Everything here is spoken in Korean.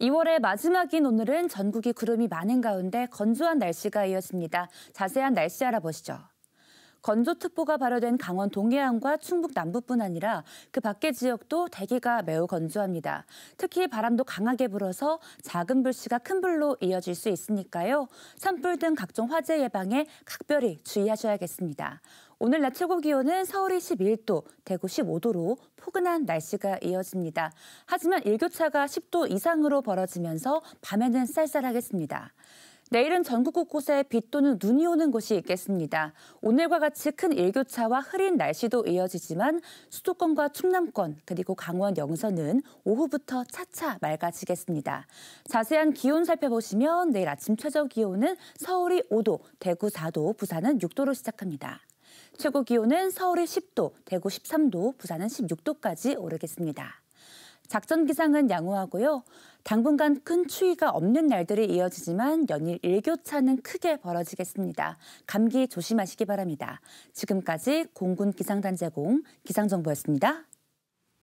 2월의 마지막인 오늘은 전국이 구름이 많은 가운데 건조한 날씨가 이어집니다. 자세한 날씨 알아보시죠. 건조특보가 발효된 강원 동해안과 충북 남부뿐 아니라 그 밖의 지역도 대기가 매우 건조합니다. 특히 바람도 강하게 불어서 작은 불씨가 큰 불로 이어질 수 있으니까요. 산불 등 각종 화재 예방에 각별히 주의하셔야겠습니다. 오늘 낮 최고 기온은 서울이 11도, 대구 15도로 포근한 날씨가 이어집니다. 하지만 일교차가 10도 이상으로 벌어지면서 밤에는 쌀쌀하겠습니다. 내일은 전국 곳곳에 빛 또는 눈이 오는 곳이 있겠습니다. 오늘과 같이 큰 일교차와 흐린 날씨도 이어지지만 수도권과 충남권 그리고 강원 영서는 오후부터 차차 맑아지겠습니다. 자세한 기온 살펴보시면 내일 아침 최저 기온은 서울이 5도, 대구 4도, 부산은 6도로 시작합니다. 최고 기온은 서울이 10도, 대구 13도, 부산은 16도까지 오르겠습니다. 작전 기상은 양호하고요. 당분간 큰 추위가 없는 날들이 이어지지만 연일 일교차는 크게 벌어지겠습니다. 감기 조심하시기 바랍니다. 지금까지 공군 기상단제공 기상정보였습니다.